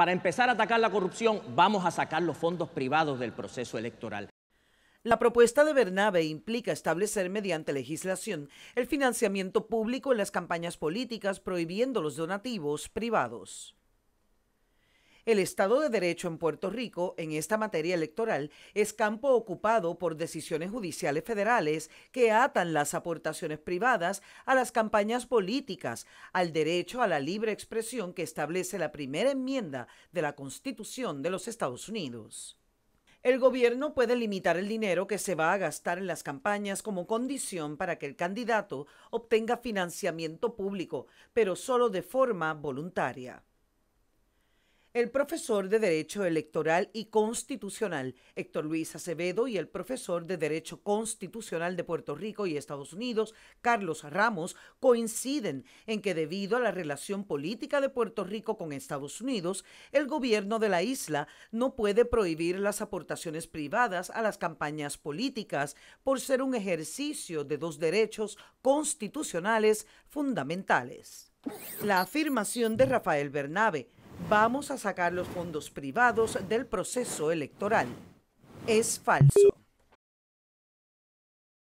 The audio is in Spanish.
Para empezar a atacar la corrupción, vamos a sacar los fondos privados del proceso electoral. La propuesta de Bernabe implica establecer mediante legislación el financiamiento público en las campañas políticas prohibiendo los donativos privados. El Estado de Derecho en Puerto Rico en esta materia electoral es campo ocupado por decisiones judiciales federales que atan las aportaciones privadas a las campañas políticas, al derecho a la libre expresión que establece la primera enmienda de la Constitución de los Estados Unidos. El gobierno puede limitar el dinero que se va a gastar en las campañas como condición para que el candidato obtenga financiamiento público, pero solo de forma voluntaria. El profesor de Derecho Electoral y Constitucional Héctor Luis Acevedo y el profesor de Derecho Constitucional de Puerto Rico y Estados Unidos Carlos Ramos coinciden en que debido a la relación política de Puerto Rico con Estados Unidos, el gobierno de la isla no puede prohibir las aportaciones privadas a las campañas políticas por ser un ejercicio de dos derechos constitucionales fundamentales. La afirmación de Rafael Bernabe Vamos a sacar los fondos privados del proceso electoral. Es falso.